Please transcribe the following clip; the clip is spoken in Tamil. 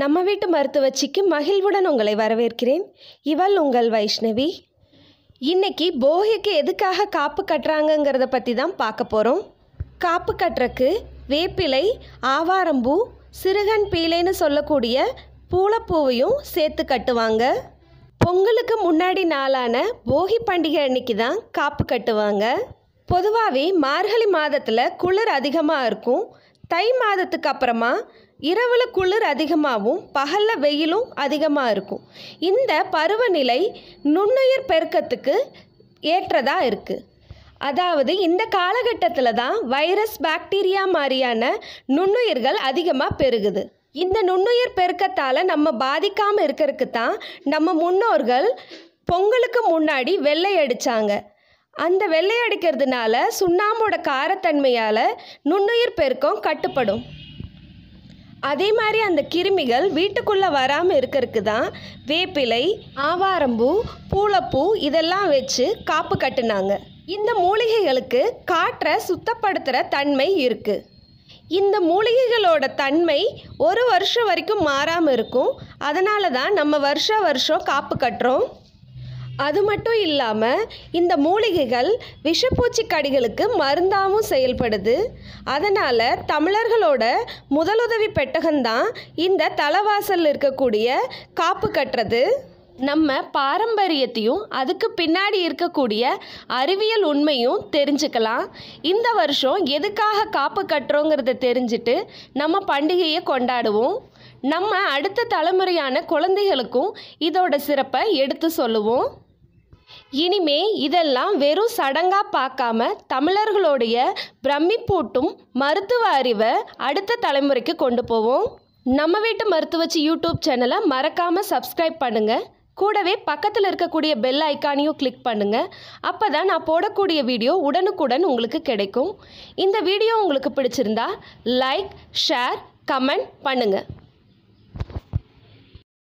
நம்ம வீட்டு மருத்துவச்சிக்கு மகிழ்வுடன் உங்களை வரவேற்கிறேன் இவள் உங்கள் வைஷ்ணவி இன்னைக்கு போகிக்கு எதுக்காக காப்பு கட்டுறாங்கங்கிறத பற்றி தான் பார்க்க போகிறோம் காப்பு கட்டுறக்கு வேப்பிலை ஆவாரம்பூ சிறுகன் பீலைன்னு சொல்லக்கூடிய பூளப்பூவையும் சேர்த்து கட்டுவாங்க பொங்கலுக்கு முன்னாடி நாளான போகி பண்டிகை அன்னைக்கு தான் காப்பு கட்டுவாங்க பொதுவாகவே மார்கழி மாதத்தில் குளிர் அதிகமாக இருக்கும் தை மாதத்துக்கு அப்புறமா இரவில் குளிர் அதிகமாகவும் பகலில் வெயிலும் அதிகமாக இருக்கும் இந்த பருவநிலை நுண்ணுயிர் பெருக்கத்துக்கு ஏற்றதாக இருக்குது அதாவது இந்த காலகட்டத்தில் தான் வைரஸ் பாக்டீரியா மாதிரியான நுண்ணுயிர்கள் அதிகமாக பெருகுது இந்த நுண்ணுயிர் பெருக்கத்தால் நம்ம பாதிக்காமல் இருக்கிறதுக்கு தான் நம்ம முன்னோர்கள் பொங்கலுக்கு முன்னாடி வெள்ளை அடித்தாங்க அந்த வெள்ளை அடிக்கிறதுனால சுண்ணாம்போட காரத்தன்மையால் நுண்ணுயிர் பெருக்கம் கட்டுப்படும் அதே மாதிரி அந்த கிருமிகள் வீட்டுக்குள்ளே வராமல் இருக்கிறதுக்கு தான் வேப்பிலை ஆவாரம்பூ பூளப்பூ இதெல்லாம் வச்சு காப்பு கட்டினாங்க இந்த மூலிகைகளுக்கு காற்றை சுத்தப்படுத்துகிற தன்மை இருக்குது இந்த மூலிகைகளோட தன்மை ஒரு வருஷம் வரைக்கும் மாறாமல் இருக்கும் அதனால தான் நம்ம வருஷ வருஷம் காப்பு கட்டுறோம் அது மட்டும் இல்லாமல் இந்த மூலிகைகள் விஷப்பூச்சி கடிகளுக்கு மருந்தாகவும் செயல்படுது அதனால் தமிழர்களோட முதலுதவி பெட்டகம்தான் இந்த தலவாசலில் இருக்கக்கூடிய காப்பு கட்டுறது நம்ம பாரம்பரியத்தையும் அதுக்கு பின்னாடி இருக்கக்கூடிய அறிவியல் உண்மையும் தெரிஞ்சுக்கலாம் இந்த வருஷம் எதுக்காக காப்பு கட்டுறோங்கிறத தெரிஞ்சுட்டு நம்ம பண்டிகையை கொண்டாடுவோம் நம்ம அடுத்த தலைமுறையான குழந்தைகளுக்கும் இதோட சிறப்பை எடுத்து சொல்லுவோம் இனிமே இதெல்லாம் வெறும் சடங்கா பார்க்காம தமிழர்களுடைய பிரமிப்பூட்டும் மருத்துவ அறிவை அடுத்த தலைமுறைக்கு கொண்டு போவோம் நம்ம வீட்டு மருத்துவச்சி யூடியூப் சேனலை மறக்காமல் சப்ஸ்கிரைப் பண்ணுங்கள் கூடவே பக்கத்தில் இருக்கக்கூடிய பெல் ஐக்கானையும் கிளிக் பண்ணுங்கள் அப்போ தான் நான் போடக்கூடிய வீடியோ உடனுக்குடன் உங்களுக்கு கிடைக்கும் இந்த வீடியோ உங்களுக்கு பிடிச்சிருந்தா லைக் ஷேர் கமெண்ட் பண்ணுங்கள்